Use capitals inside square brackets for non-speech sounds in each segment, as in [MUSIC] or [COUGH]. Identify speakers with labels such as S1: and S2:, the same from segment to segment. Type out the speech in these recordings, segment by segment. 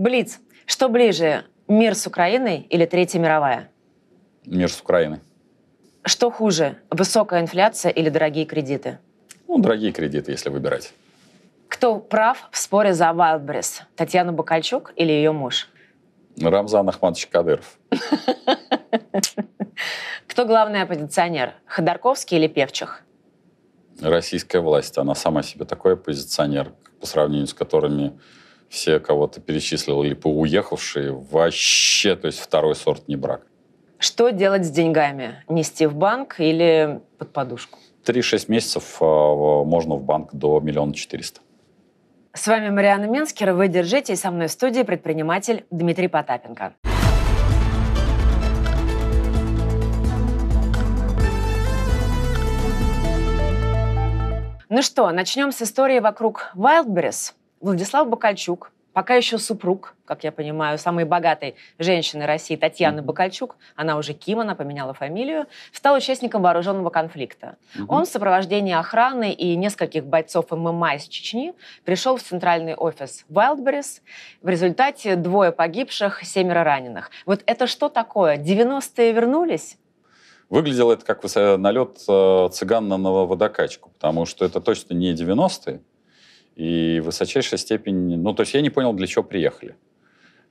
S1: Блиц. Что ближе, мир с Украиной или Третья мировая?
S2: Мир с Украиной.
S1: Что хуже, высокая инфляция или дорогие кредиты?
S2: Ну, дорогие кредиты, если выбирать.
S1: Кто прав в споре за Вайлдберрис? Татьяна Бакальчук или ее муж?
S2: Рамзан Ахматович Кадыров.
S1: [LAUGHS] Кто главный оппозиционер? Ходорковский или Певчих?
S2: Российская власть. Она сама себе такой оппозиционер, по сравнению с которыми все, кого ты перечислил, или поуехавшие, вообще, то есть второй сорт не брак.
S1: Что делать с деньгами? Нести в банк или под подушку?
S2: 3-6 месяцев а, можно в банк до миллиона четыреста.
S1: С вами Мариана Менскера. Вы держите. И со мной в студии предприниматель Дмитрий Потапенко. Ну что, начнем с истории вокруг Wildberries. Владислав Бакальчук, пока еще супруг, как я понимаю, самой богатой женщины России Татьяны Бакальчук, она уже Ким, она поменяла фамилию, стал участником вооруженного конфликта. Угу. Он в сопровождении охраны и нескольких бойцов ММА из Чечни пришел в центральный офис Wildberries. В результате двое погибших, семеро раненых. Вот это что такое? 90-е вернулись?
S2: Выглядело это как налет э, цыган на водокачку, потому что это точно не 90-е, и высочайшая степень, Ну, то есть я не понял, для чего приехали.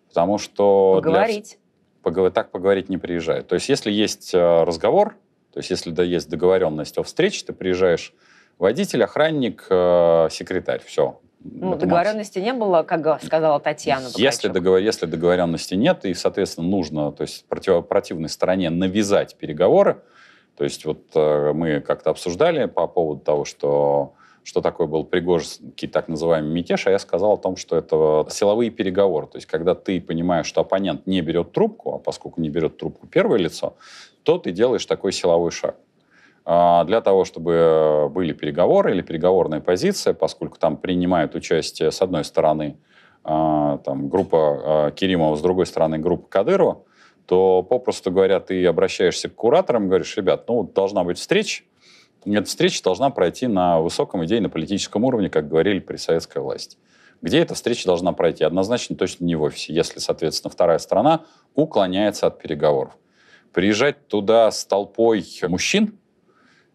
S2: Потому что... Поговорить. Для... Поговор... Так поговорить не приезжают. То есть если есть э, разговор, то есть если да, есть договоренность о встрече, ты приезжаешь водитель, охранник, э, секретарь, все. Ну, договоренности
S1: не было, как сказала Татьяна.
S2: Если, договор, если договоренности нет, и, соответственно, нужно то есть, против, противной стороне навязать переговоры, то есть вот э, мы как-то обсуждали по поводу того, что что такое был Пригожский так называемый мятеж, а я сказал о том, что это силовые переговоры. То есть, когда ты понимаешь, что оппонент не берет трубку, а поскольку не берет трубку первое лицо, то ты делаешь такой силовой шаг. А, для того, чтобы были переговоры или переговорная позиция, поскольку там принимают участие с одной стороны а, там, группа а, Керимова, с другой стороны группа Кадырова, то, попросту говоря, ты обращаешься к кураторам, говоришь, ребят, ну, должна быть встреча, эта встреча должна пройти на высоком идейно-политическом уровне, как говорили при советской власти. Где эта встреча должна пройти? Однозначно точно не в офисе, если, соответственно, вторая страна уклоняется от переговоров. Приезжать туда с толпой мужчин,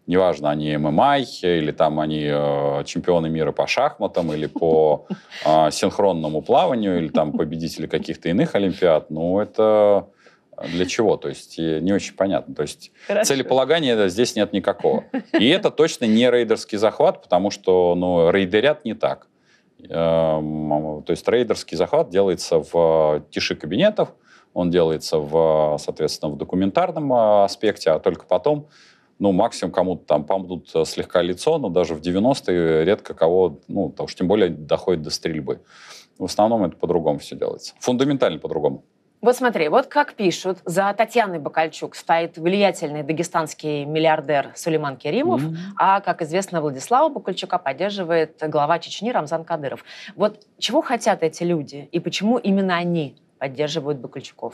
S2: неважно, они ММА или там они э, чемпионы мира по шахматам или по э, синхронному плаванию или там победители каких-то иных олимпиад, ну это для чего? То есть не очень понятно. То есть Хорошо. целеполагания здесь нет никакого. И это точно не рейдерский захват, потому что ну, рейдерят не так. Эм, то есть рейдерский захват делается в тиши кабинетов, он делается, в, соответственно, в документарном э, аспекте, а только потом, ну, максимум кому-то там помнут э, слегка лицо, но даже в 90-е редко кого, ну, потому что тем более доходит до стрельбы. В основном это по-другому все делается. Фундаментально по-другому.
S1: Вот смотри, вот как пишут, за Татьяной Бакальчук стоит влиятельный дагестанский миллиардер Сулейман Керимов, mm-hmm. а, как известно, Владислава Бакальчука поддерживает глава Чечни Рамзан Кадыров. Вот чего хотят эти люди и почему именно они поддерживают Бакальчуков?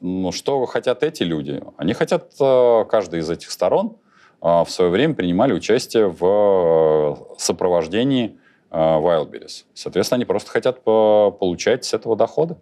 S2: Ну, что хотят эти люди? Они хотят, э, каждый из этих сторон э, в свое время принимали участие в э, сопровождении Wildberries. Соответственно, они просто хотят получать с этого дохода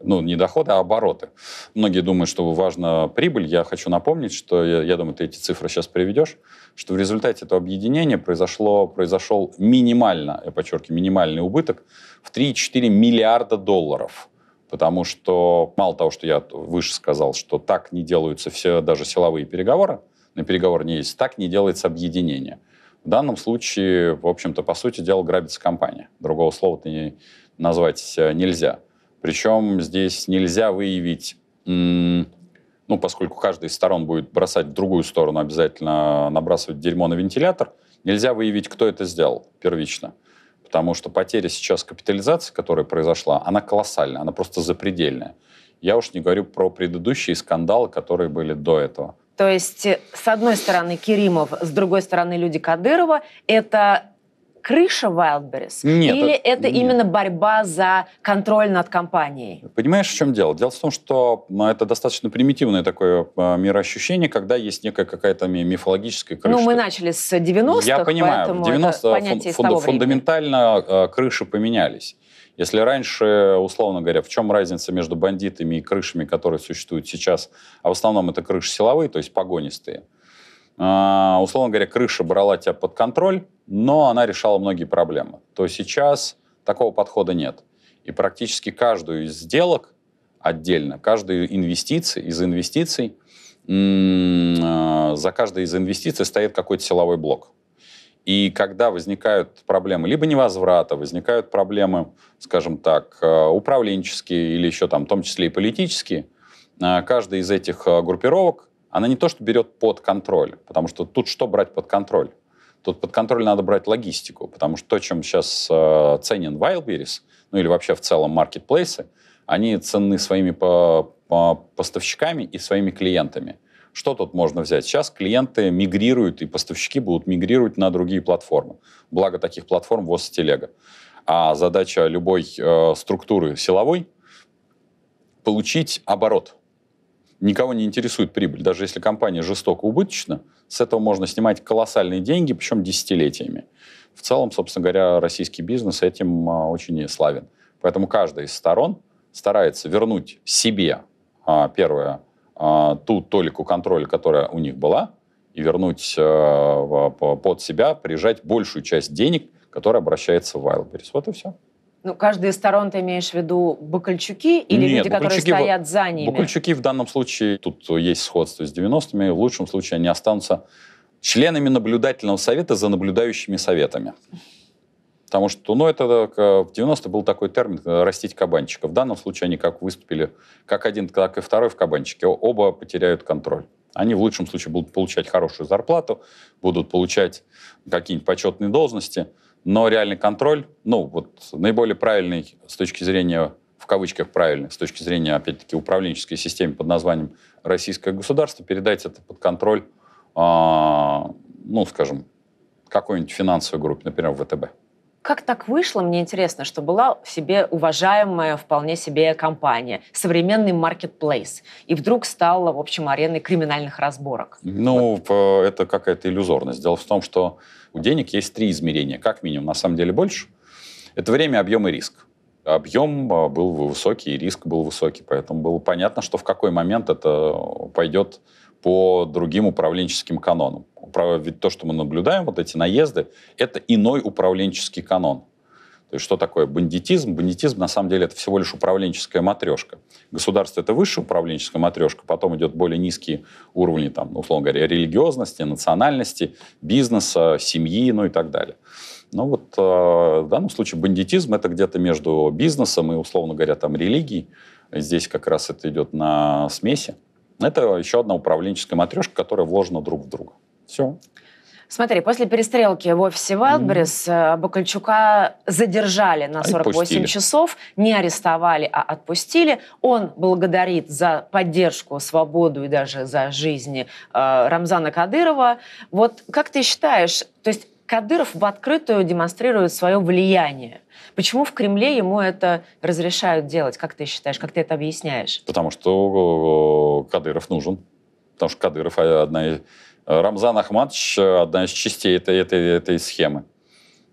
S2: ну, не доходы, а обороты. Многие думают, что важна прибыль. Я хочу напомнить, что, я, я думаю, ты эти цифры сейчас приведешь, что в результате этого объединения произошло, произошел минимально, я подчеркиваю, минимальный убыток в 3-4 миллиарда долларов. Потому что, мало того, что я выше сказал, что так не делаются все даже силовые переговоры, на переговоры не есть, так не делается объединение. В данном случае, в общем-то, по сути дела, грабится компания. Другого слова-то назвать э, нельзя. Причем здесь нельзя выявить, ну, поскольку каждая из сторон будет бросать в другую сторону, обязательно набрасывать дерьмо на вентилятор, нельзя выявить, кто это сделал первично. Потому что потеря сейчас капитализации, которая произошла, она колоссальная, она просто запредельная. Я уж не говорю про предыдущие скандалы, которые были до этого.
S1: То есть, э, с одной стороны, Керимов, с другой стороны, люди Кадырова. Это крыша Wildberries? Нет, Или это, это нет. именно борьба за контроль над компанией?
S2: Понимаешь, в чем дело? Дело в том, что это достаточно примитивное такое а, мироощущение, когда есть некая какая-то мифологическая крыша. Ну,
S1: мы начали с 90-х, Я понимаю, в 90-х фун-
S2: фундаментально а, а, крыши поменялись. Если раньше, условно говоря, в чем разница между бандитами и крышами, которые существуют сейчас, а в основном это крыши силовые, то есть погонистые – а, условно говоря, крыша брала тебя под контроль, но она решала многие проблемы, то сейчас такого подхода нет. И практически каждую из сделок отдельно, каждую инвестиции из инвестиций, а, за каждой из инвестиций стоит какой-то силовой блок. И когда возникают проблемы либо невозврата, возникают проблемы, скажем так, э, управленческие или еще там, в том числе и политические, а, каждая из этих э, группировок она не то, что берет под контроль, потому что тут что брать под контроль? Тут под контроль надо брать логистику, потому что то, чем сейчас э, ценен Wildberries, ну или вообще в целом маркетплейсы, они ценны своими по, по поставщиками и своими клиентами. Что тут можно взять? Сейчас клиенты мигрируют, и поставщики будут мигрировать на другие платформы. Благо таких платформ ВОЗ и Телега. А задача любой э, структуры силовой — получить оборот – никого не интересует прибыль. Даже если компания жестоко убыточна, с этого можно снимать колоссальные деньги, причем десятилетиями. В целом, собственно говоря, российский бизнес этим а, очень и славен. Поэтому каждая из сторон старается вернуть себе, а, первое, а, ту толику контроля, которая у них была, и вернуть э, под себя, прижать большую часть денег, которая обращается в Wildberries. Вот и все.
S1: Ну, каждая из сторон ты имеешь в виду Бакальчуки или Нет, люди, которые стоят за ними? Бакальчуки
S2: в данном случае, тут есть сходство с 90-ми, в лучшем случае они останутся членами наблюдательного совета за наблюдающими советами. Потому что, ну, это э, в 90-е был такой термин э, «растить кабанчика». В данном случае они как выступили, как один, так и второй в кабанчике, оба потеряют контроль. Они в лучшем случае будут получать хорошую зарплату, будут получать какие-нибудь почетные должности – но реальный контроль, ну, вот наиболее правильный с точки зрения, в кавычках правильный, с точки зрения, опять-таки, управленческой системы под названием «Российское государство», передать это под контроль, э, ну, скажем, какой-нибудь финансовой группе, например, ВТБ.
S1: Как так вышло, мне интересно, что была в себе уважаемая вполне себе компания, современный маркетплейс, и вдруг стала, в общем, ареной криминальных разборок?
S2: Ну, вот. Э, это какая-то иллюзорность. Дело в том, что у денег есть три измерения, как минимум, на самом деле больше. Это время, объем и риск. Объем э, был высокий, риск был высокий, поэтому было понятно, что в какой момент это пойдет по другим управленческим канонам ведь то, что мы наблюдаем, вот эти наезды, это иной управленческий канон. То есть что такое бандитизм? Бандитизм, на самом деле, это всего лишь управленческая матрешка. Государство — это высшая управленческая матрешка, потом идет более низкие уровни, там, условно говоря, религиозности, национальности, бизнеса, семьи, ну и так далее. Но ну вот э, в данном случае бандитизм — это где-то между бизнесом и, условно говоря, там, религией. Здесь как раз это идет на смеси. Это еще одна управленческая матрешка, которая вложена друг в друга. Все.
S1: Смотри, после перестрелки в офисе Вайлдберрис mm. Э, Бакальчука задержали на 48 отпустили. часов, не арестовали, а отпустили. Он благодарит за поддержку, свободу и даже за жизни э, Рамзана Кадырова. Вот как ты считаешь, то есть Кадыров в открытую демонстрирует свое влияние. Почему в Кремле ему это разрешают делать? Как ты считаешь, как ты это объясняешь?
S2: Потому что э, Кадыров нужен. Потому что Кадыров э, одна из Рамзан Ахматович э, одна из частей этой, этой, этой схемы.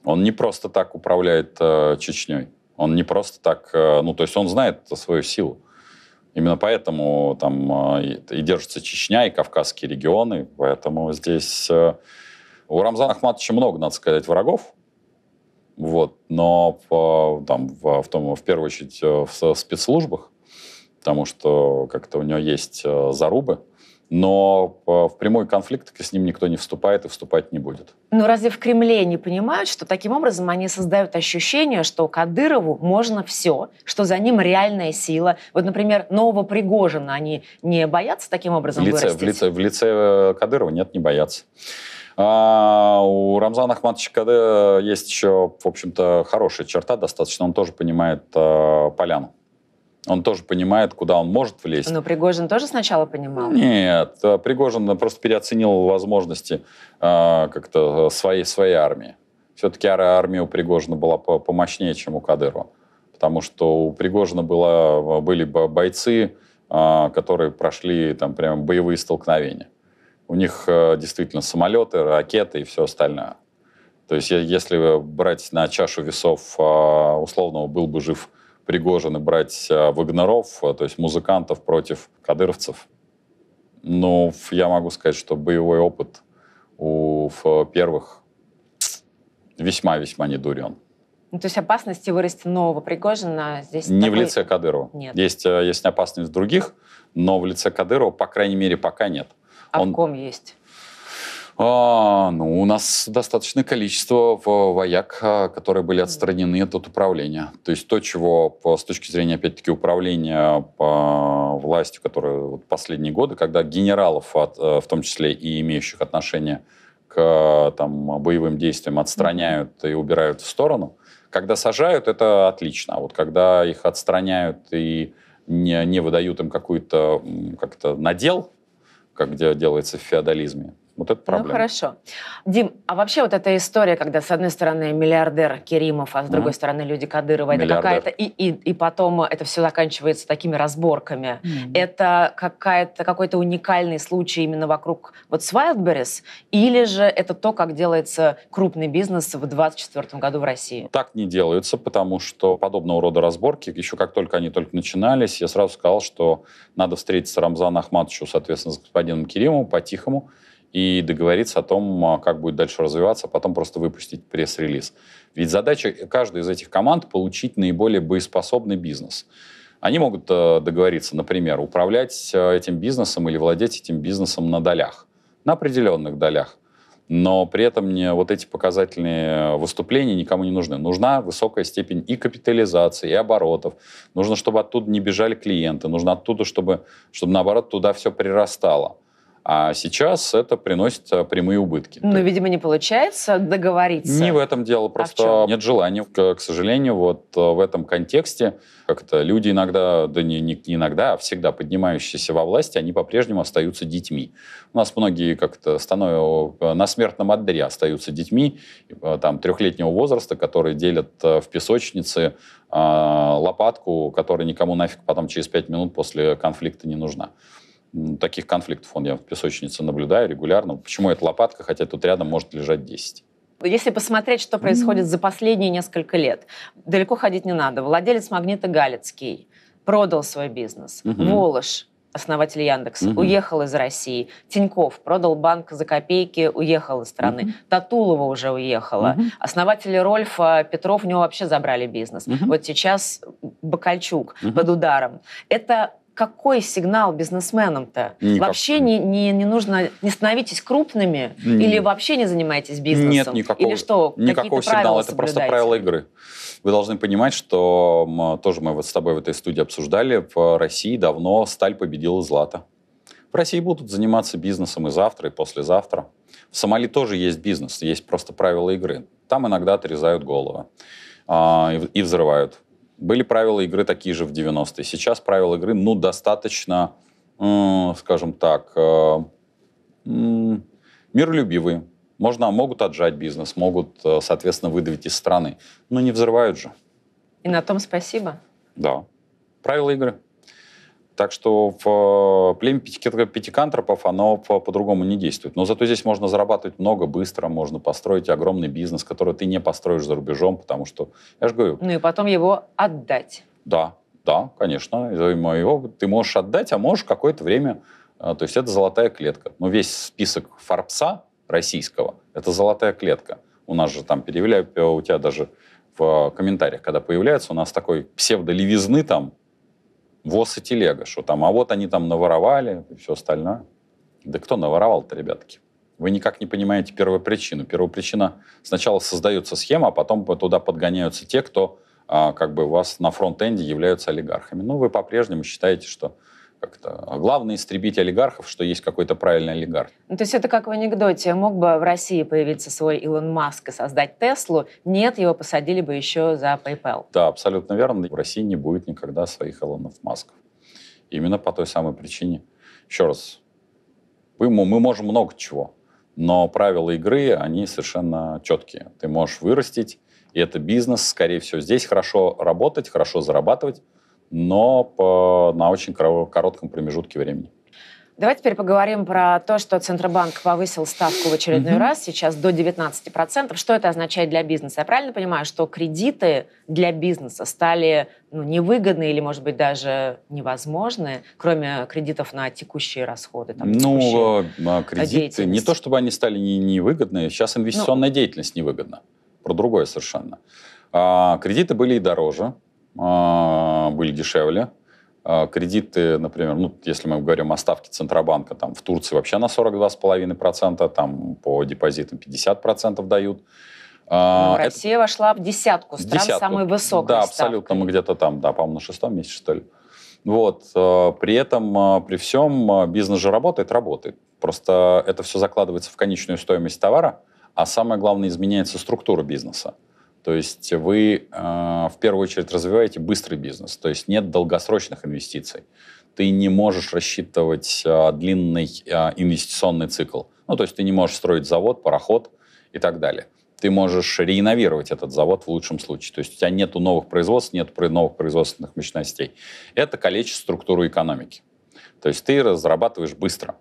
S2: Он не просто так управляет э, Чечней. Он не просто так, э, ну, то есть он знает свою силу. Именно поэтому там э, и держится Чечня, и Кавказские регионы. Поэтому здесь э, у Рамзана Ахматовича много, надо сказать, врагов. Вот. Но по, э, там, в, в, том, в первую очередь э, в спецслужбах, потому что как-то у него есть зарубы но э, в прямой конфликт с ним никто не вступает и вступать не будет.
S1: Но разве в Кремле не понимают, что таким образом они создают ощущение, что Кадырову можно все, что за ним реальная сила? Вот, например, нового Пригожина они не боятся таким образом в лице, вырастить? В
S2: лице, в лице э, Кадырова нет, не боятся. А у Рамзана Ахматовича Кады э, есть еще, в общем-то, хорошая черта достаточно. Он тоже понимает э, поляну он тоже понимает, куда он может влезть. Но
S1: Пригожин тоже сначала понимал?
S2: Нет, э, Пригожин э, просто переоценил возможности э, как-то э, своей, своей армии. Все-таки армия у Пригожина была помощнее, чем у Кадырова. Потому что у Пригожина было, были бойцы, которые прошли там прямо боевые столкновения. У них действительно самолеты, ракеты и все остальное. То есть если брать на чашу весов условного был бы жив Пригожин и брать а, Вагнеров, а, то есть музыкантов против кадыровцев. Ну, я могу сказать, что боевой опыт у первых весьма-весьма недурен.
S1: Ну, то есть опасности вырасти нового Пригожина здесь... Не такой... в лице
S2: Кадырова. Нет. Есть, а, есть опасность других, но в лице Кадырова, по крайней мере, пока нет. А Он... в ком есть? А, ну, у нас достаточное количество вояк, а, которые были отстранены от управления. То есть то, чего с точки зрения, опять-таки, управления по властью, которые вот последние годы, когда генералов, от, э, в том числе и имеющих отношение к там, боевым действиям, отстраняют и убирают в сторону, когда сажают, это отлично. А вот когда их отстраняют и не, не выдают им какой то как-то надел, как делается в феодализме, вот это ну, проблема. Ну хорошо.
S1: Дим, а вообще вот эта история, когда с одной стороны миллиардер Керимов, а с другой mm. стороны люди Кадырова, это какая-то... И, и, и потом это все заканчивается такими разборками. Mm. Это какая-то, какой-то уникальный случай именно вокруг вот с Wildberries? Или же это то, как делается крупный бизнес в 2024 году в России?
S2: Так не делается, потому что подобного рода разборки, еще как только они только начинались, я сразу сказал, что надо встретиться Рамзана Ахматовичу, соответственно, с господином Керимовым по-тихому, и договориться о том, а, как будет дальше развиваться, а потом просто выпустить пресс-релиз. Ведь задача каждой из этих команд — получить наиболее боеспособный бизнес. Они могут э, договориться, например, управлять э, этим бизнесом или владеть этим бизнесом на долях, на определенных долях. Но при этом не, вот эти показательные выступления никому не нужны. Нужна высокая степень и капитализации, и оборотов. Нужно, чтобы оттуда не бежали клиенты. Нужно оттуда, чтобы, чтобы наоборот, туда все прирастало. А сейчас это приносит а, прямые убытки.
S1: Ну, видимо, не получается договориться. Не в
S2: этом дело, а просто а нет желания. К, к сожалению, вот а, в этом контексте как-то люди иногда, да не, не иногда, а всегда поднимающиеся во власти, они по-прежнему остаются детьми. У нас многие как-то становятся на смертном одре остаются детьми там трехлетнего возраста, которые делят в песочнице лопатку, которая никому нафиг потом через пять минут после конфликта не нужна таких конфликтов он, я в песочнице наблюдаю регулярно. Почему это лопатка, хотя тут рядом может лежать 10?
S1: Если посмотреть, что происходит за последние несколько лет, далеко ходить не надо. Владелец «Магнита» Галицкий продал свой бизнес. mm Волош, основатель Яндекса, mm уехал из России. Тиньков продал банк за копейки, уехал из страны. mm Татулова уже уехала. mm Основатели Рольфа, Петров, у него вообще забрали бизнес. mm Вот сейчас Бакальчук mm под ударом. Это какой сигнал бизнесменам-то? Никак. Вообще не, не, не нужно, не становитесь крупными mm. или вообще не занимайтесь бизнесом? Нет никакого, или что, никакого сигнала, это просто правила
S2: игры. Вы должны понимать, что мы, тоже мы вот с тобой в этой студии обсуждали, в России давно сталь победила злато. В России будут заниматься бизнесом и завтра, и послезавтра. В Сомали тоже есть бизнес, есть просто правила игры. Там иногда отрезают головы э, и, и взрывают. Были правила игры такие же в 90-е. Сейчас правила игры, ну, достаточно, э, скажем так, э, э, миролюбивые. Можно, могут отжать бизнес, могут, э, соответственно, выдавить из страны. Но не взрывают же.
S1: И на том спасибо.
S2: Да. Правила игры. Так что в э, племя пятикантропов оно по-другому не действует. Но зато здесь можно зарабатывать много, быстро, можно построить огромный бизнес, который ты не построишь за рубежом, потому что, я же говорю...
S1: Ну и потом его отдать.
S2: Да, да, конечно. Его ты можешь отдать, а можешь какое-то время... Э, то есть это золотая клетка. Но весь список Форбса российского — это золотая клетка. У нас же там перевели, э, у тебя даже в комментариях, когда появляется, у нас такой псевдолевизны там ВОЗ и телега, что там, а вот они там наворовали и все остальное. Да кто наворовал-то, ребятки? Вы никак не понимаете Первая причина: сначала создается схема, а потом туда подгоняются те, кто а, как бы у вас на фронт-энде являются олигархами. Ну, вы по-прежнему считаете, что как-то. А главный истребить олигархов, что есть какой-то правильный олигарх.
S1: Ну, то есть это как в анекдоте. Мог бы в России появиться свой Илон Маск и создать Теслу? Нет, его посадили бы еще за PayPal.
S2: Да, абсолютно верно. В России не будет никогда своих Илонов Масков. Именно по той самой причине. Еще раз, мы, мы можем много чего, но правила игры, они совершенно четкие. Ты можешь вырастить, и это бизнес, скорее всего, здесь хорошо работать, хорошо зарабатывать, но по, на очень коротком промежутке времени.
S1: Давай теперь поговорим про то, что Центробанк повысил ставку в очередной mm-hmm. раз, сейчас до 19%. Что это означает для бизнеса? Я правильно понимаю, что кредиты для бизнеса стали ну, невыгодны или, может быть, даже невозможны, кроме кредитов на текущие расходы? Там, ну,
S2: э, кредиты, не то чтобы они стали невыгодны, сейчас ну. инвестиционная ну, деятельность невыгодна. Про другое совершенно. А, кредиты были и дороже, а, были дешевле. А, кредиты, например, ну, если мы говорим о ставке Центробанка, там в Турции вообще на 42,5%, там по депозитам 50% дают. А, Но ну, это...
S1: Россия вошла в десятку стран десятку. самой высокой Да, ставкой.
S2: абсолютно, мы где-то там, да, по-моему, на шестом месяце что ли. Вот, при этом, при всем, бизнес же работает, работает. Просто это все закладывается в конечную стоимость товара, а самое главное, изменяется структура бизнеса. То есть вы э, в первую очередь развиваете быстрый бизнес, то есть нет долгосрочных инвестиций. Ты не можешь рассчитывать э, длинный э, инвестиционный цикл. Ну, то есть ты не можешь строить завод, пароход и так далее. Ты можешь реинновировать этот завод в лучшем случае. То есть у тебя нет новых производств, нет новых производственных мощностей. Это количество структуру экономики. То есть ты разрабатываешь быстро.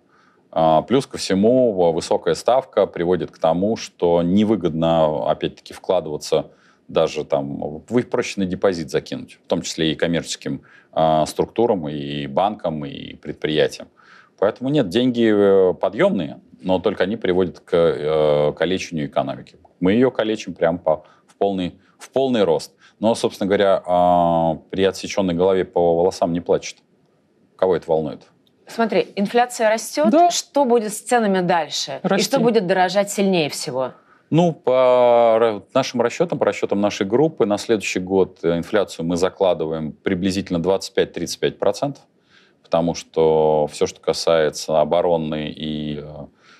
S2: А, плюс ко всему высокая ставка приводит к тому, что невыгодно, опять-таки, вкладываться даже там, вы проще на депозит закинуть, в том числе и коммерческим э, структурам, и банкам, и предприятиям. Поэтому нет, деньги э, подъемные, но только они приводят к э, калечению экономики. Мы ее калечим прям по, в, полный, в полный рост. Но, собственно говоря, э, при отсеченной голове по волосам не плачет. Кого это волнует?
S1: Смотри, инфляция растет. Да. Что будет с ценами дальше? Расти. И что будет дорожать сильнее всего?
S2: Ну, по нашим расчетам, по расчетам нашей группы, на следующий год э, инфляцию мы закладываем приблизительно 25-35%, потому что все, что касается оборонной и э,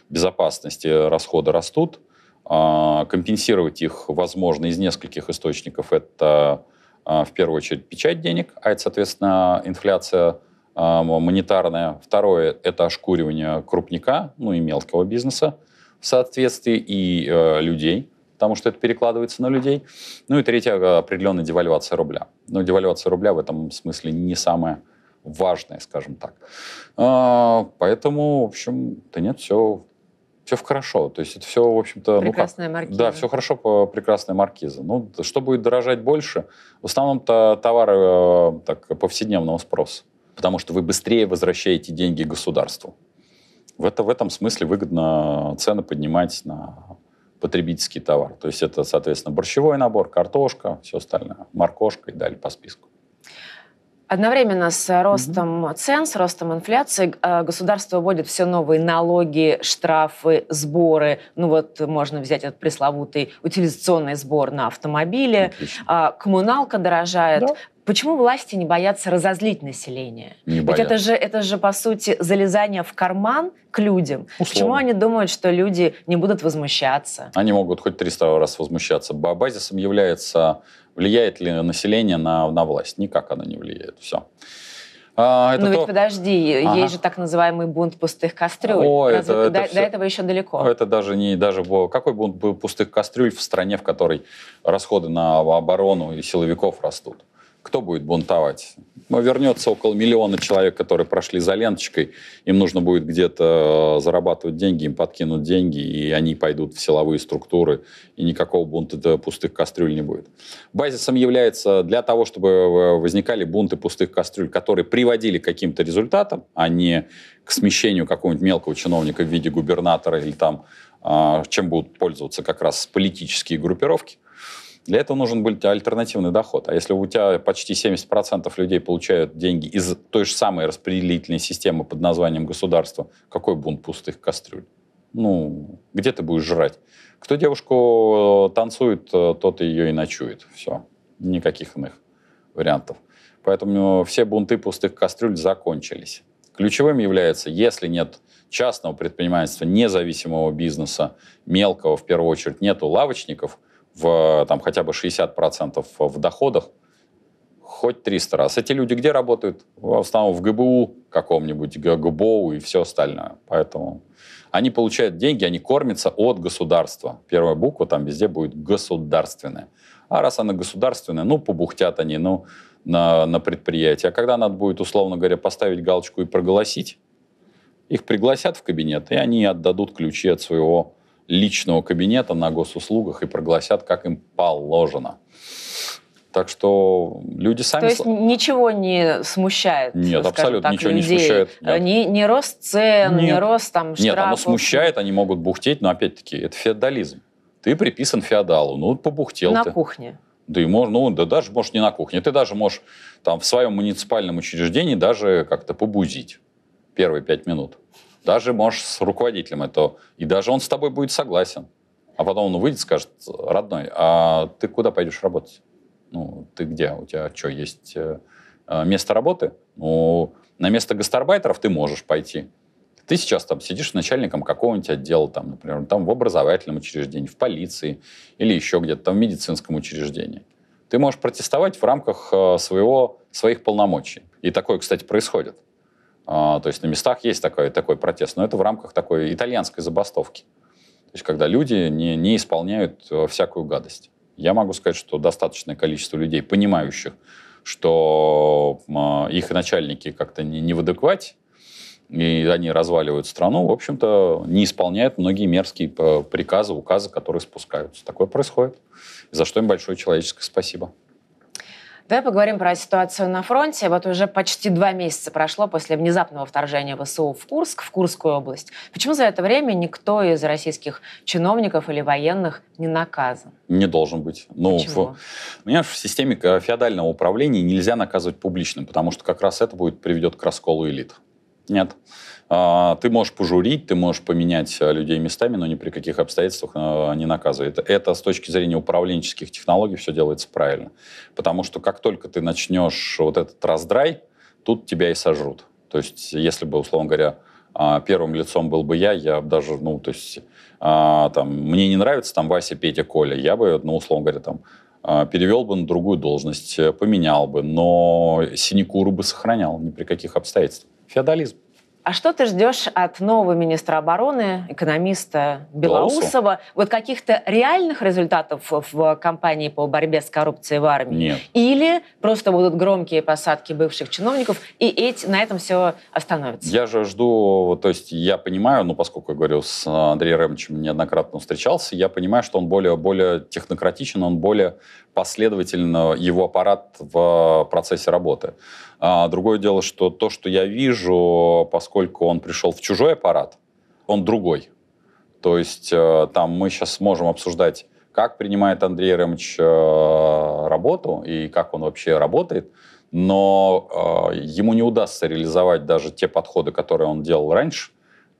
S2: безопасности, расходы растут. А, компенсировать их возможно из нескольких источников. Это а, в первую очередь печать денег, а это, соответственно, инфляция – монетарная. Второе – это ошкуривание крупника, ну и мелкого бизнеса в соответствии, и э, людей, потому что это перекладывается на людей. Ну и третье – определенная девальвация рубля. Но девальвация рубля в этом смысле не самая важная, скажем так. А, поэтому, в общем, то нет, все, все в хорошо. То есть это все, в общем-то... Прекрасная ну, как, маркиза. Да, все хорошо, по прекрасной маркиза. Ну, что будет дорожать больше? В основном-то товары э, так, повседневного спроса потому что вы быстрее возвращаете деньги государству. В, это, в этом смысле выгодно цены поднимать на потребительский товар. То есть это, соответственно, борщевой набор, картошка, все остальное, моркошка и далее по списку.
S1: Одновременно с ростом mm-hmm. цен, с ростом инфляции а, государство вводит все новые налоги, штрафы, сборы. Ну вот можно взять этот пресловутый утилизационный сбор на автомобили. Отлично. А, коммуналка дорожает. Почему власти не боятся разозлить население? Не боятся. Ведь боятся. это же, это же, по сути, залезание в карман к людям. Условно. Почему они думают, что люди не будут возмущаться?
S2: Они могут хоть 300 раз возмущаться. Базисом является, влияет ли население на, на власть. Никак оно не влияет. Все. А, ну ведь то...
S1: подожди, ага. есть же так называемый бунт пустых кастрюль. О, Разве это, это до, все... до этого еще далеко.
S2: Это даже не даже какой бунт пустых кастрюль в стране, в которой расходы на оборону и силовиков растут кто будет бунтовать? Ну, вернется около миллиона человек, которые прошли за ленточкой. Им нужно будет где-то э, зарабатывать деньги, им подкинут деньги, и они пойдут в силовые структуры, и никакого бунта пустых кастрюль не будет. Базисом является для того, чтобы э, возникали бунты пустых кастрюль, которые приводили к каким-то результатам, а не к смещению какого-нибудь мелкого чиновника в виде губернатора или там а, чем будут пользоваться как раз политические группировки для этого нужен был альтернативный доход. А если у тебя почти 70% людей получают деньги из той же самой распределительной системы под названием государство, какой бунт пустых кастрюль? Ну, где ты будешь жрать? Кто девушку э, танцует, э, тот ее и ночует. Все. Никаких иных вариантов. Поэтому все бунты пустых кастрюль закончились. Ключевым является, если нет частного предпринимательства, независимого бизнеса, мелкого в первую очередь, нету лавочников – в там, хотя бы 60% в доходах, хоть 300 раз. Эти люди где работают? В основном в ГБУ каком-нибудь, ГБОУ и все остальное. Поэтому они получают деньги, они кормятся от государства. Первая буква там везде будет государственная. А раз она государственная, ну, побухтят они, ну, на, на предприятие. А когда надо будет, условно говоря, поставить галочку и проголосить, их пригласят в кабинет, и они отдадут ключи от своего личного кабинета на госуслугах и прогласят, как им положено. Так что люди сами... То есть
S1: ничего не смущает? Нет, абсолютно так, ничего людей. Э, не смущает. Нет. Не рост цен, не рост там штрафов? Нет, оно смущает,
S2: они могут бухтеть, но опять-таки это феодализм. Ты приписан феодалу, ну побухтел На ты. кухне? Да и можно, ну, да даже, может, не на кухне. Ты даже можешь там в своем муниципальном учреждении даже как-то побузить первые пять минут даже, можешь с руководителем это, и даже он с тобой будет согласен. А потом он выйдет и скажет, родной, а ты куда пойдешь работать? Ну, ты где? У тебя что, есть э, э, место работы? Ну, на место гастарбайтеров ты можешь пойти. Ты сейчас там сидишь начальником какого-нибудь отдела, там, например, там в образовательном учреждении, в полиции или еще где-то, там в медицинском учреждении. Ты можешь протестовать в рамках э, своего, своих полномочий. И такое, кстати, происходит. А, то есть на местах есть такой, такой протест, но это в рамках такой итальянской забастовки. То есть когда люди не, не исполняют э, всякую гадость. Я могу сказать, что достаточное количество людей, понимающих, что э, их начальники как-то не, не в адеквате, и они разваливают страну, в общем-то, не исполняют многие мерзкие э, приказы, указы, которые спускаются. Такое происходит. За что им большое человеческое спасибо.
S1: Давай поговорим про ситуацию на фронте. Вот уже почти два месяца прошло после внезапного вторжения ВСУ в Курск, в Курскую область. Почему за это время никто из российских чиновников или военных не наказан?
S2: Не должен быть. Ну, Почему? В, понимаешь, в системе феодального управления нельзя наказывать публично, потому что как раз это будет приведет к расколу элит. Нет. А, ты можешь пожурить, ты можешь поменять э, людей местами, но ни при каких обстоятельствах э, не наказывает. Это с точки зрения управленческих технологий все делается правильно. Потому что как только ты начнешь вот этот раздрай, тут тебя и сожрут. То есть если бы, условно говоря, а, первым лицом был бы я, я даже, ну, то есть, а, там, мне не нравится там Вася, Петя, Коля, я бы, ну, условно говоря, там, перевел бы на другую должность, э, поменял бы, но синекуру бы сохранял ни при каких обстоятельствах. Феодализм. А что ты ждешь
S1: от нового министра обороны, экономиста Белоусова? Вот каких-то реальных результатов в кампании по борьбе с коррупцией в армии? Нет. Или просто будут громкие посадки бывших чиновников, и эти, на этом все остановится? Я
S2: же жду, то есть я понимаю, ну, поскольку я говорю, с Андреем Ремовичем неоднократно встречался, я понимаю, что он более, более технократичен, он более последовательно, его аппарат в процессе работы. А, другое дело, что то, что я вижу, поскольку он пришел в чужой аппарат, он другой. То есть э, там мы сейчас сможем обсуждать, как принимает Андрей Ремович э, работу и как он вообще работает, но э, ему не удастся реализовать даже те подходы, которые он делал раньше,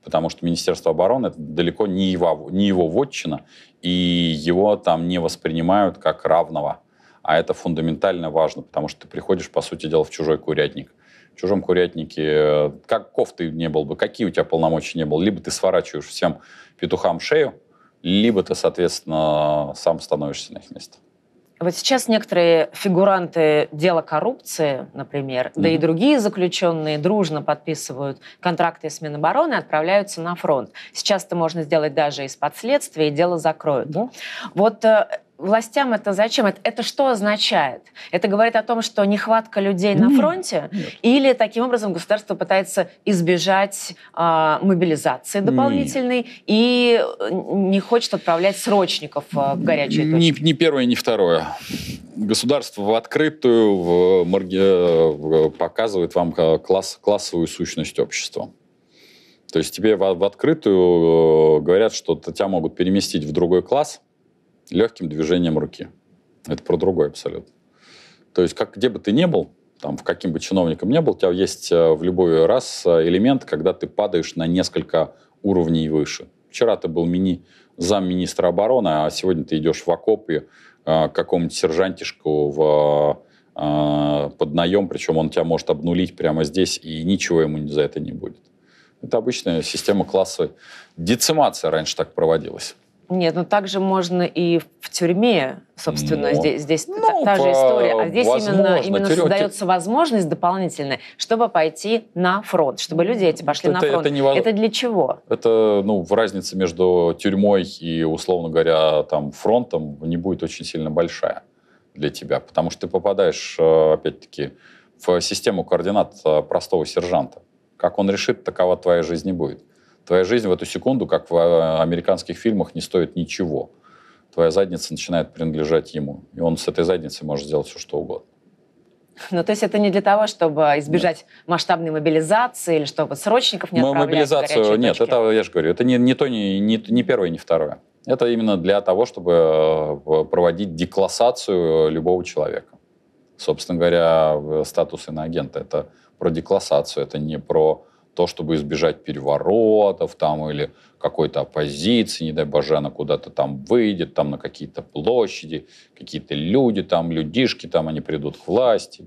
S2: потому что Министерство обороны это далеко не его, не его вотчина, и его там не воспринимают как равного а это фундаментально важно, потому что ты приходишь, по сути дела, в чужой курятник. В чужом курятнике, э, как ков ты не был бы, какие у тебя полномочия не было, либо ты сворачиваешь всем петухам шею, либо ты, соответственно, сам становишься на их место.
S1: Вот сейчас некоторые фигуранты дела коррупции, например, mm-hmm. да и другие заключенные дружно подписывают контракты с Минобороны и отправляются на фронт. Сейчас это можно сделать даже из-под следствия, и дело закроют. Да? Вот э, властям это зачем? Это, это что означает? Это говорит о том, что нехватка людей на фронте, нет. или таким образом государство пытается избежать а, э, мобилизации дополнительной нет. и не хочет отправлять срочников а, в горячие точки?
S2: Не, не первое, не второе. Государство в открытую в э, марге, э, э, показывает вам класс, классовую сущность общества. То есть тебе в, в открытую говорят, что тебя могут переместить в другой класс – легким движением руки. Это про другое абсолютно. То есть как где бы ты ни был, там, в каким бы чиновником ни был, у тебя есть э, в любой раз э, элемент, когда ты падаешь на несколько уровней выше. Вчера ты был мини замминистра обороны, а сегодня ты идешь в окоп э, какому-нибудь сержантишку в, э, под наем, причем он тебя может обнулить прямо здесь, и ничего ему за это не будет. Это обычная система классовой. Децимация раньше так проводилась.
S1: Нет, но ну также можно и в тюрьме, собственно, но, ну, здесь, здесь ну, та, та же история. А здесь возможно, именно, именно тюрем... создается возможность дополнительная, чтобы пойти на фронт, чтобы люди эти пошли это, на фронт. Это, не...
S2: это для чего? Это, ну, в разнице между тюрьмой и, условно говоря, там, фронтом не будет очень сильно большая для тебя, потому что ты попадаешь, э, опять-таки, в систему координат э, простого сержанта. Как он решит, такова твоя жизнь не будет. Твоя жизнь в эту секунду, как в э, американских фильмах, не стоит ничего. Твоя задница начинает принадлежать ему. И он с этой задницей может сделать все, что угодно.
S1: Ну, то есть это не для того, чтобы избежать нет. масштабной мобилизации или чтобы срочников не отправлять Мобилизацию, нет,
S2: точки. это, я же говорю, это не, не то, не, не, не первое, не второе. Это именно для того, чтобы э, проводить деклассацию э, любого человека. Собственно говоря, статус иноагента — это про деклассацию, это не про то, чтобы избежать переворотов там или какой-то оппозиции, не дай боже, она куда-то там выйдет, там на какие-то площади, какие-то люди там, людишки там, они придут к власти.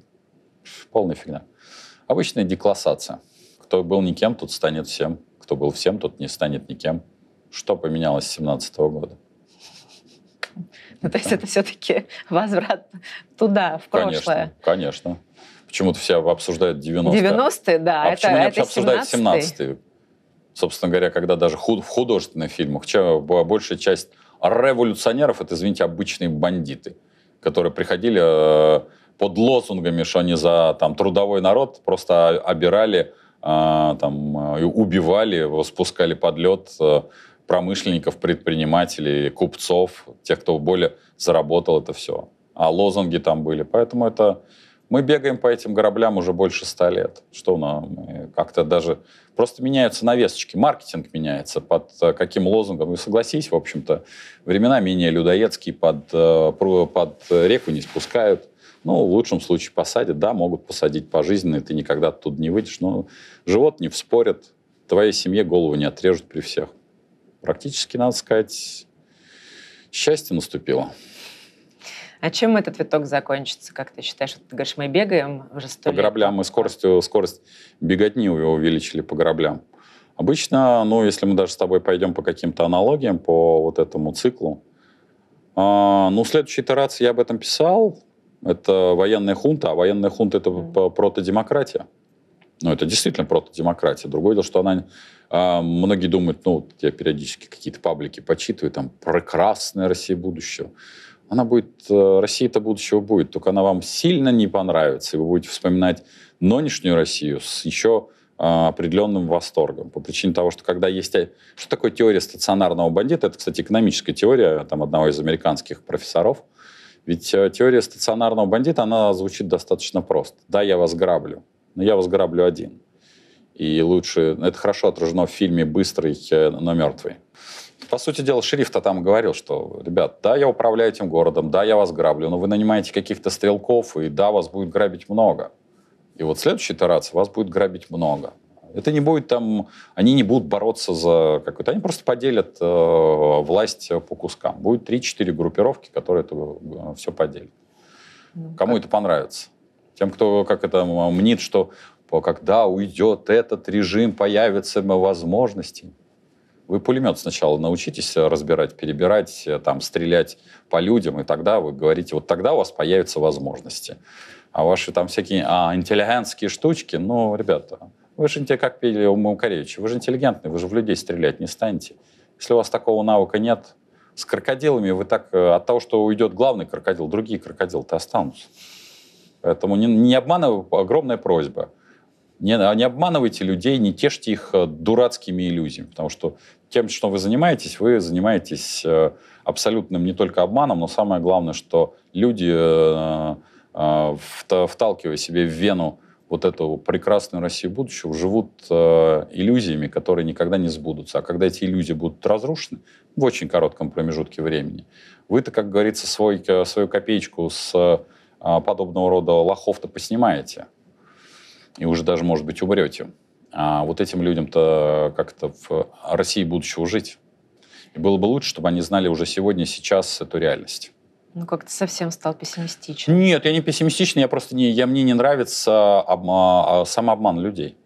S2: Полная фигня. Обычная деклассация. Кто был никем, тот станет всем. Кто был всем, тот не станет никем. Что поменялось с 17 года?
S1: Ну, то есть это все-таки возврат туда, в прошлое.
S2: Конечно, конечно. Почему-то все обсуждают 90-е.
S1: 90-е, да. А это, почему не это обсуждают 17
S2: -е? Собственно говоря, когда даже в художественных фильмах большая часть революционеров, это, извините, обычные бандиты, которые приходили э, под лозунгами, что они за там, трудовой народ, просто обирали, э, там, э, убивали, спускали под лед промышленников, предпринимателей, купцов, тех, кто более заработал это все. А лозунги там были. Поэтому это мы бегаем по этим кораблям уже больше ста лет. Что нам э, как-то даже... Просто меняются навесочки, маркетинг меняется под э, каким лозунгом. И согласись, в общем-то, времена менее людоедские, под, э, под реку не спускают. Ну, в лучшем случае посадят. Да, могут посадить пожизненно, и ты никогда тут не выйдешь. Но живот не вспорят, твоей семье голову не отрежут при всех. Практически, надо сказать, счастье наступило.
S1: А чем этот виток закончится, как ты считаешь? Ты говоришь, мы бегаем уже сто
S2: По лет. граблям мы скоростью, скорость беготни его увеличили по граблям. Обычно, ну, если мы даже с тобой пойдем по каким-то аналогиям, по вот этому циклу, а, ну, в следующей итерации я об этом писал, это военная хунта, а военная хунта — это mm. протодемократия. Ну, это действительно протодемократия. Другое дело, что она... Э, многие думают, ну, я периодически какие-то паблики почитываю, там, прекрасная Россия будущего. Она будет, э, Россия-то будущего будет, только она вам сильно не понравится, и вы будете вспоминать нынешнюю Россию с еще э, определенным восторгом. По причине того, что когда есть... Э, что такое теория стационарного бандита? Это, кстати, экономическая теория там, одного из американских профессоров. Ведь теория стационарного бандита, она звучит достаточно просто. Да, я вас граблю, но я вас граблю один. И лучше... Это хорошо отражено в фильме «Быстрый, но мертвый» по сути дела, шериф там говорил, что, ребят, да, я управляю этим городом, да, я вас граблю, но вы нанимаете каких-то стрелков, и да, вас будет грабить много. И вот следующая итерация вас будет грабить много. Это не будет там, они не будут бороться за какую-то, они просто поделят э, власть по кускам. Будет 3-4 группировки, которые это э, все поделят. Ну, Кому как? это понравится? Тем, кто как это мнит, что когда уйдет этот режим, появятся возможности. Вы пулемет сначала научитесь разбирать, перебирать, э, там, стрелять по людям, и тогда вы говорите, вот тогда у вас появятся возможности. А ваши там всякие а, интеллигентские штучки, ну, ребята, вы же, не как пели у Макаревича, вы же интеллигентны, вы же в людей стрелять не станете. Если у вас такого навыка нет, с крокодилами вы так... Э, от того, что уйдет главный крокодил, другие крокодилы-то останутся. Поэтому не, не обманываю, огромная просьба. Не, а не обманывайте людей, не тешьте их э, дурацкими иллюзиями, потому что тем, что вы занимаетесь, вы занимаетесь э, абсолютным не только обманом, но самое главное, что люди, э, вталкивая себе в вену вот эту прекрасную Россию будущего, живут иллюзиями, которые никогда не сбудутся. А когда эти иллюзии будут разрушены в очень коротком промежутке времени, вы-то, как говорится, свой, свою копеечку с подобного рода лохов-то поснимаете – и уже даже, может быть, умрете. А вот этим людям-то как-то в России будущего жить. И было бы лучше, чтобы они знали уже сегодня, сейчас эту реальность. Ну, как-то совсем стал пессимистичным. Нет, я не пессимистичный, я просто не, я, мне не нравится обма, а, самообман людей.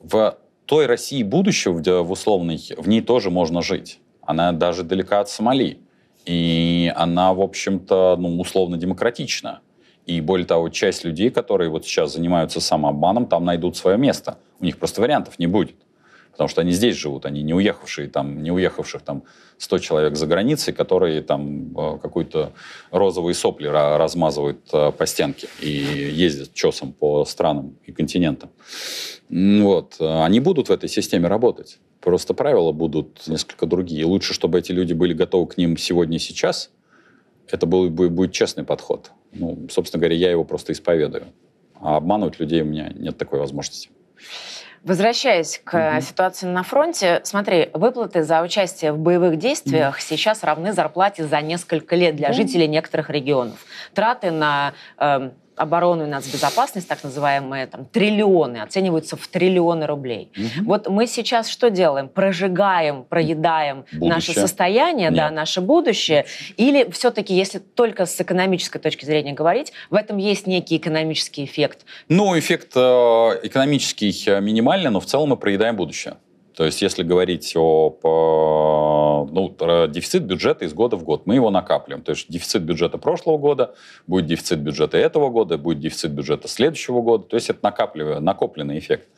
S2: В той России будущего, в условной, в ней тоже можно жить. Она даже далека от Сомали. И она, в общем-то, ну, условно демократична. И более того, часть людей, которые вот сейчас занимаются самообманом, там найдут свое место. У них просто вариантов не будет. Потому что они здесь живут, они не уехавшие, там, не уехавших там 100 человек за границей, которые там э, какую-то розовые сопли размазывают э, по стенке и ездят чесом по странам и континентам. Вот. Э, они будут в этой системе работать. Просто правила будут несколько другие. Лучше, чтобы эти люди были готовы к ним сегодня и сейчас – это был, будет честный подход. Ну, собственно говоря, я его просто исповедую. А обманывать людей у меня нет такой возможности.
S1: Возвращаясь к угу. ситуации на фронте, смотри, выплаты за участие в боевых действиях угу. сейчас равны зарплате за несколько лет для угу. жителей некоторых регионов. Траты на эм, оборону и нацбезопасность, так называемые там, триллионы, оцениваются в триллионы рублей. Угу. Вот мы сейчас что делаем? Прожигаем, проедаем будущее. наше состояние, да, наше будущее? Или все-таки, если только с экономической точки зрения говорить, в этом есть некий экономический эффект?
S2: Ну, эффект э, экономический э, минимальный, но в целом мы проедаем будущее. То есть, если говорить о ну, дефицит бюджета из года в год, мы его накапливаем. То есть, дефицит бюджета прошлого года, будет дефицит бюджета этого года, будет дефицит бюджета следующего года. То есть, это накапливая, накопленный эффект.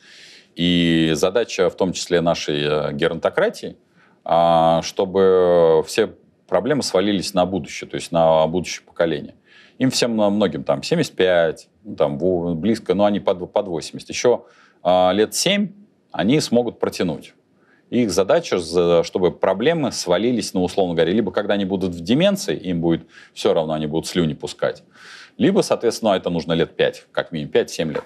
S2: И задача, в том числе нашей э, геронтократии, а, чтобы все проблемы свалились на будущее, то есть на будущее поколение. Им всем, э, многим там 75, там близко, но они под, под 80. Еще а, лет 7 они смогут протянуть. Их задача, чтобы проблемы свалились, ну, условно говоря, либо когда они будут в деменции, им будет все равно, они будут слюни пускать, либо, соответственно, ну, а это нужно лет 5, как минимум 5-7 лет.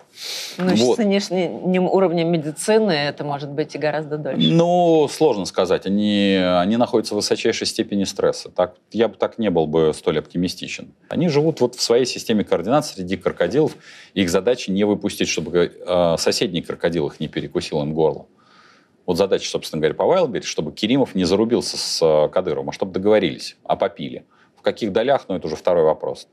S1: Ну, вот. с нынешним уровнем медицины это может быть и гораздо
S2: дольше. Ну, сложно сказать. Они, они находятся в высочайшей степени стресса. Так, я бы так не был бы столь оптимистичен. Они живут вот в своей системе координат среди крокодилов, их задача не выпустить, чтобы э, соседний крокодил их не перекусил им горло. Вот задача, собственно говоря, по Вайлбери, чтобы Керимов не зарубился с э, Кадыровым, а чтобы договорились, а попили. В каких долях, ну, это уже второй вопрос.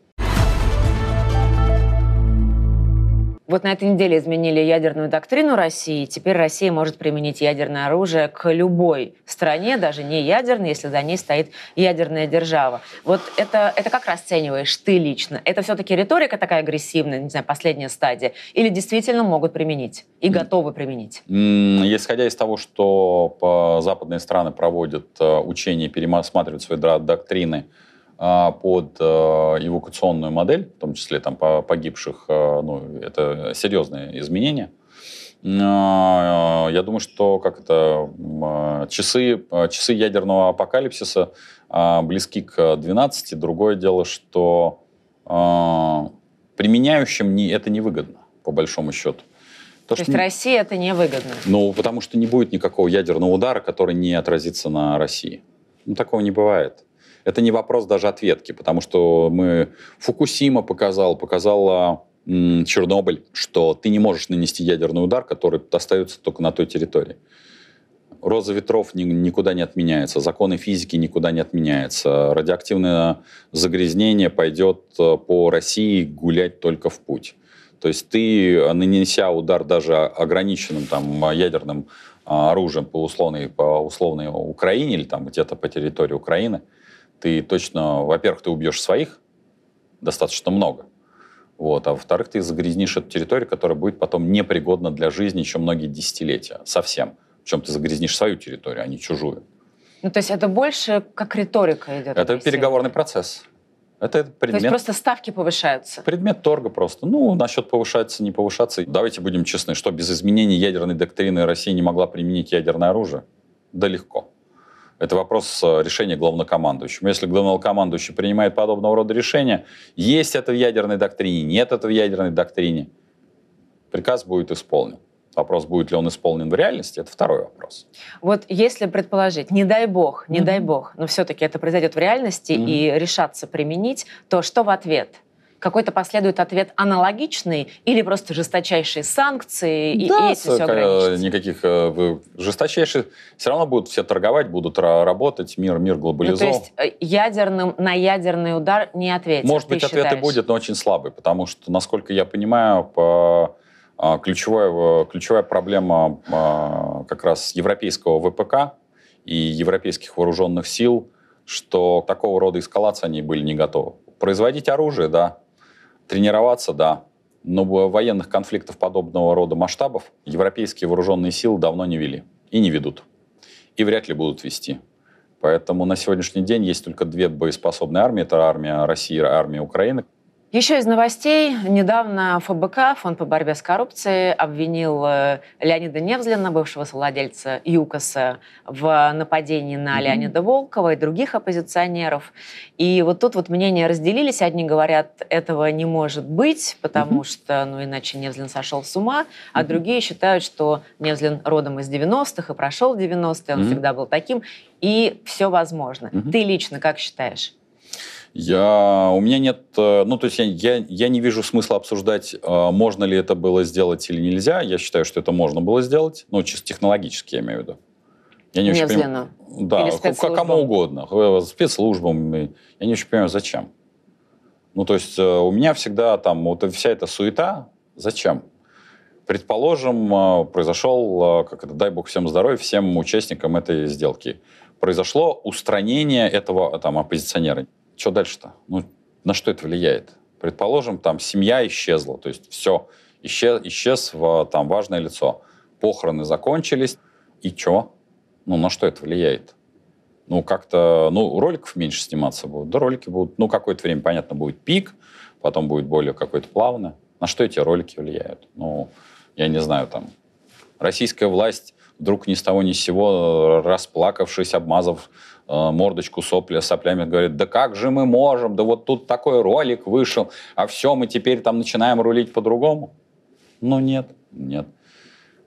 S1: Вот на этой неделе изменили ядерную доктрину России. Теперь Россия может применить ядерное оружие к любой стране, даже не ядерной, если за ней стоит ядерная держава. Вот это, это как расцениваешь ты лично? Это все-таки риторика такая агрессивная, не знаю, последняя стадия? Или действительно могут применить и готовы применить?
S2: Исходя из того, что э, западные страны проводят э, учения, пересматривают свои доктрины, а, под э, эвакуационную модель, в том числе там по погибших, э, ну, это серьезные изменения. А, я думаю, что как это а, часы, часы ядерного апокалипсиса близки к 12. Другое дело, что применяющим не, это невыгодно, по большому счету. То, То есть не...
S1: России это невыгодно?
S2: Ну, потому что не будет никакого ядерного удара, который не отразится на России. Ну, такого не бывает это не вопрос даже ответки, потому что мы Фукусима показал, показала м, Чернобыль, что ты не можешь нанести ядерный удар, который остается только на той территории. Роза ветров ни, никуда не отменяется, законы физики никуда не отменяются, радиоактивное загрязнение пойдет э, по России гулять только в путь. То есть ты, э, нанеся удар даже ограниченным там, ядерным а, оружием по условной, по условной Украине или там где-то по территории Украины, ты точно, во-первых, ты убьешь своих достаточно много, вот, а во-вторых, ты загрязнишь эту территорию, которая будет потом непригодна для жизни еще многие десятилетия совсем. Причем ты загрязнишь свою территорию, а не чужую.
S1: Ну, то есть это больше как риторика идет? Это
S2: переговорный процесс. Это предмет... То есть просто
S1: ставки повышаются?
S2: Предмет торга просто. Ну, насчет повышаться, не повышаться. Давайте будем честны, что без изменений ядерной доктрины Россия не могла применить ядерное оружие? Да легко это вопрос э, решения главнокомандующего. Если главнокомандующий принимает подобного рода решения, есть это в ядерной доктрине, нет это в ядерной доктрине, приказ будет исполнен. Вопрос, будет ли он исполнен в реальности, это второй вопрос.
S1: Вот если предположить, не дай бог, не mm-hmm. дай бог, но все-таки это произойдет в реальности mm-hmm. и решаться применить, то что в ответ? какой-то последует ответ аналогичный или просто жесточайшие санкции, да, и этим все э, ограничится?
S2: никаких э, жесточайших. Все равно будут все торговать, будут работать, мир, мир глобализован. Ну,
S1: то есть э, ядерным на ядерный удар не ответит, Может быть, ответ и будет,
S2: но очень слабый, потому что, насколько я понимаю, по а, ключевая, ключевая проблема а, как раз европейского ВПК и европейских вооруженных сил, что такого рода эскалации они были не готовы. Производить оружие, да, Тренироваться, да, но военных конфликтов подобного рода масштабов европейские вооруженные силы давно не вели и не ведут. И вряд ли будут вести. Поэтому на сегодняшний день есть только две боеспособные армии. Это армия России и армия Украины.
S1: Еще из новостей. Недавно ФБК, Фонд по борьбе с коррупцией, обвинил э, Леонида Невзлина, бывшего совладельца ЮКОСа, в нападении на Леонида Волкова и других оппозиционеров. И вот тут вот мнения разделились. Одни говорят, этого не может быть, потому что, ну, иначе Невзлин сошел с ума, а другие считают, что Невзлин родом из 90-х и прошел 90-е, он всегда был таким, и все возможно. Ты лично как считаешь?
S2: Я, у меня нет, э, ну то есть я, я, я не вижу смысла обсуждать, э, можно ли это было сделать или нельзя. Я считаю, что это можно было сделать, ну чисто технологически я имею в виду. Я не, не очень понимаю. Да, кому угодно, э, спецслужбам. Я не очень понимаю, зачем. Ну то есть у меня всегда там вот вся эта суета, зачем? Предположим, произошел, как это, дай бог всем здоровья, всем участникам этой сделки. Произошло устранение этого там, оппозиционера что дальше-то? Ну, на что это влияет? Предположим, там семья исчезла, то есть все, исчез, исчез в, там важное лицо. Похороны закончились, и что? Ну, на что это влияет? Ну, как-то, ну, роликов меньше сниматься будут, да ролики будут, ну, какое-то время, понятно, будет пик, потом будет более какое-то плавное. На что эти ролики влияют? Ну, я не знаю, там, российская власть вдруг ни с того ни с сего, э, расплакавшись, обмазав Э, мордочку сопля соплями, говорит, да как же мы можем, да вот тут такой ролик вышел, а все, мы теперь там начинаем рулить по-другому. Ну нет, нет.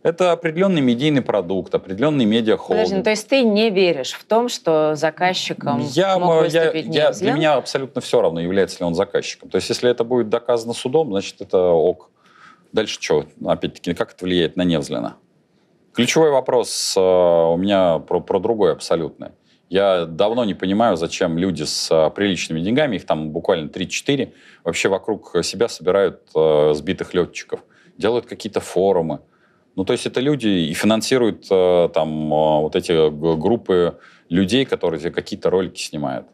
S2: Это определенный медийный продукт, определенный медиахолд. Подожди, ну, то
S1: есть ты не веришь в том, что заказчиком я, мог э, выступить я, я, Для
S2: меня абсолютно все равно, является ли он заказчиком. То есть если это будет доказано судом, значит, это ок. Дальше что? Опять-таки, как это влияет на Невзлина? Ключевой вопрос э, у меня про, про другое абсолютное. Я давно не понимаю, зачем люди с а, приличными деньгами, их там буквально 3-4, вообще вокруг себя собирают э, сбитых летчиков, делают какие-то форумы. Ну, то есть это люди и финансируют э, там э, вот эти группы людей, которые какие-то ролики снимают.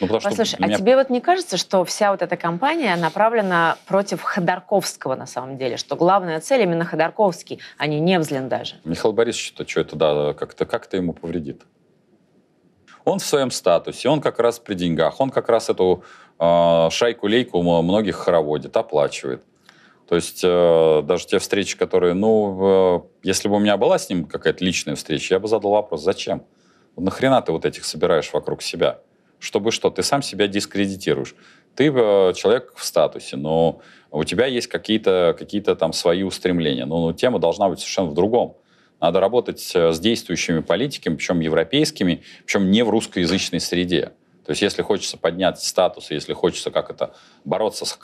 S2: Ну, потому Послушай, что меня... а тебе
S1: вот не кажется, что вся вот эта кампания направлена против Ходорковского на самом деле? Что главная цель именно Ходорковский, а не Невзлин даже?
S2: Михаил Борисович-то что это, да, как-то как, -то, как -то ему повредит? Он в своем статусе, он как раз при деньгах, он как раз эту э, шайку-лейку многих хороводит, оплачивает. То есть э, даже те встречи, которые, ну, э, если бы у меня была с ним какая-то личная встреча, я бы задал вопрос, зачем? Нахрена ты вот этих собираешь вокруг себя? Чтобы что? Ты сам себя дискредитируешь. Ты э, человек в статусе, но у тебя есть какие-то какие там свои устремления. Но ну, тема должна быть совершенно в другом. Надо работать э, с действующими политиками, причем европейскими, причем не в русскоязычной среде. То есть если хочется поднять статус, если хочется как это бороться с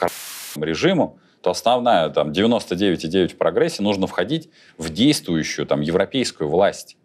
S2: режимом, то основная там 99,9 в прогрессе нужно входить в действующую там европейскую власть.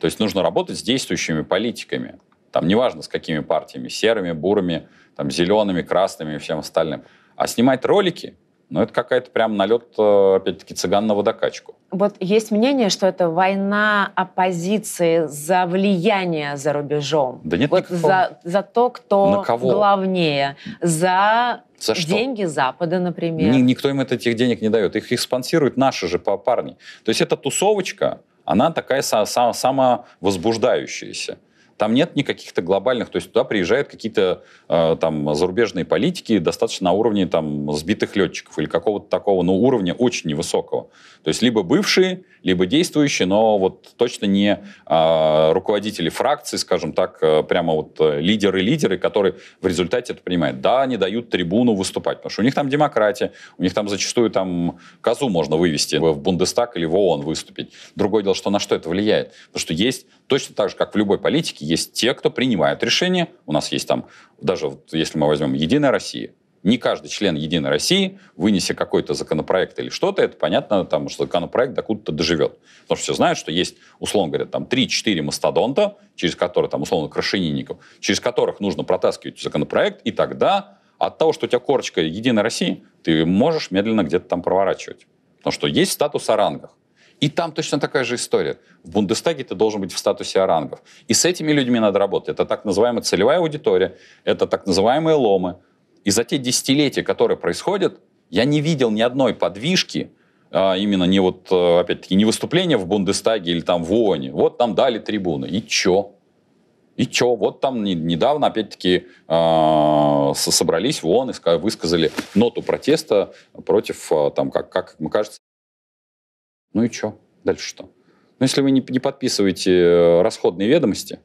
S2: То есть нужно работать с действующими политиками. Там неважно с какими партиями, серыми, бурыми, там зелеными, красными и всем остальным. А снимать ролики но ну, это какая-то прям налет, э, опять-таки, цыган на водокачку.
S1: Вот есть мнение, что это война оппозиции за влияние за рубежом.
S2: Да нет вот никакого. За,
S1: за то, кто на кого? главнее. За, за что? деньги Запада, например. Ни,
S2: никто им этих денег не дает. Их, их спонсируют наши же парни. То есть эта тусовочка, она такая самовозбуждающаяся. Там нет никаких-то глобальных, то есть туда приезжают какие-то э, там зарубежные политики достаточно на уровне там сбитых летчиков или какого-то такого, но ну, уровня очень невысокого. То есть либо бывшие, либо действующие, но вот точно не э, руководители фракций, скажем так, э, прямо вот лидеры-лидеры, э, которые в результате это принимают. Да, они дают трибуну выступать, потому что у них там демократия, у них там зачастую там козу можно вывести в Бундестаг или в ООН выступить. Другое дело, что на что это влияет? Потому что есть Точно так же, как в любой политике, есть те, кто принимают решения. У нас есть там, даже вот, если мы возьмем «Единая Россия», не каждый член «Единой России», вынеся какой-то законопроект или что-то, это понятно, там что законопроект докуда-то доживет. Потому что все знают, что есть, условно говоря, там 3-4 мастодонта, через которые, там, условно, крашенинников, через которых нужно протаскивать законопроект, и тогда от того, что у тебя корочка «Единой России», ты можешь медленно где-то там проворачивать. Потому что есть статус о рангах. И там точно такая же история. В Бундестаге ты должен быть в статусе орангов. И с этими людьми надо работать. Это так называемая целевая аудитория, это так называемые ломы. И за те десятилетия, которые происходят, я не видел ни одной подвижки, а именно не вот, э, опять-таки, не выступления в Бундестаге или там в ООНе. Вот там дали трибуны. И чё? И чё? Вот там недавно, опять-таки, а, собрались в ООН и высказали ноту протеста против, а, там, как, как кажется, ну и что? Дальше что? Ну, если вы не, не подписываете э, расходные ведомости,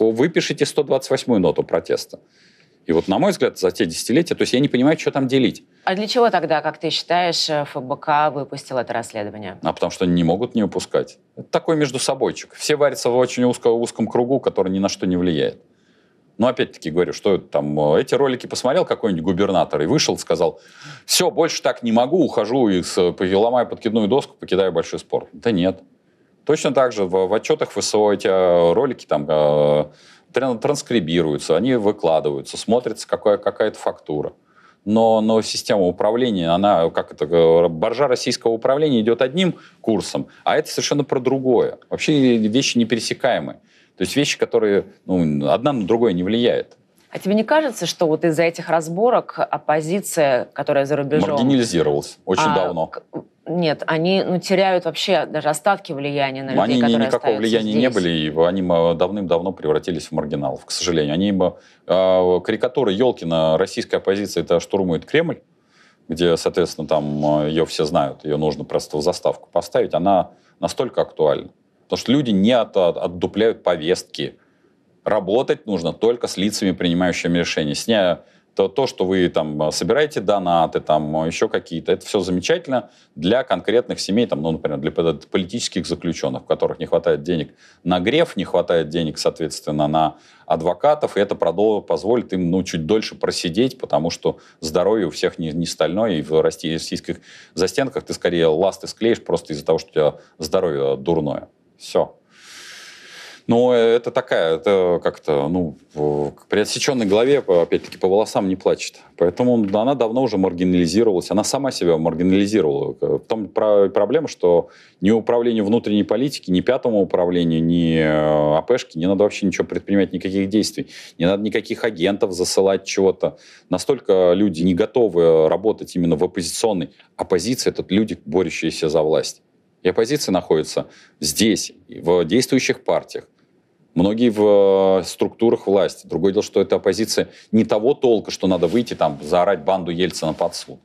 S2: выпишите 128-ю ноту протеста. И вот, на мой взгляд, за те десятилетия, то есть я не понимаю, что там делить.
S1: А для чего тогда, как ты считаешь, э, ФБК выпустил это расследование?
S2: А потому что они не могут не упускать. Это такой между собойчик. Все варятся в очень узко, узком кругу, который ни на что не влияет. Но ну, опять-таки говорю, что там э, эти ролики посмотрел какой-нибудь губернатор и вышел, сказал, все, больше так не могу, ухожу и э, ломаю подкидную доску, покидаю большой спорт. Да нет. Точно так же в, в отчетах ФСО эти э, ролики там э, транскрибируются, они выкладываются, смотрится какая, какая-то фактура. Но, но система управления, она, как это, боржа российского управления идет одним курсом, а это совершенно про другое. Вообще вещи непересекаемые. То есть вещи, которые ну, одна на другое не влияет.
S1: А тебе не кажется, что вот из-за этих разборок оппозиция, которая за рубежом...
S2: Маргинализировалась очень а, давно.
S1: Нет, они ну, теряют вообще даже остатки влияния на ну, людей, они которые никакого влияния
S2: здесь. не были, и они давным-давно превратились в маргиналов, к сожалению. Они бы... Э, а, карикатуры Елкина российская оппозиция это штурмует Кремль, где, соответственно, там а, ее все знают, ее нужно просто в заставку поставить, она настолько актуальна. Потому что люди не от, отдупляют повестки. Работать нужно только с лицами, принимающими решения. Сняя то, то, что вы там а, собираете донаты, там а, еще какие-то, это все замечательно для конкретных семей, там, ну, например, для политических заключенных, у которых не хватает денег на греф, не хватает денег, соответственно, на адвокатов, и это позволит им, ну, чуть дольше просидеть, потому что здоровье у всех не, не стальное, и в российских застенках ты скорее ласты склеишь просто из-за того, что у тебя здоровье дурное. Все. Но ну, э, это такая, это как-то, ну, при отсеченной голове, опять-таки, по волосам не плачет. Поэтому она давно уже маргинализировалась. Она сама себя маргинализировала. В том проблема, что ни управлению внутренней политики, ни пятому управлению, ни э, АПшке не надо вообще ничего предпринимать, никаких действий. Не надо никаких агентов засылать чего-то. Настолько люди не готовы работать именно в оппозиционной оппозиции. Это люди, борющиеся за власть. И оппозиция находится здесь, в действующих партиях, многие в э, структурах власти. Другое дело, что эта оппозиция не того толка, что надо выйти там, заорать банду Ельцина под суд.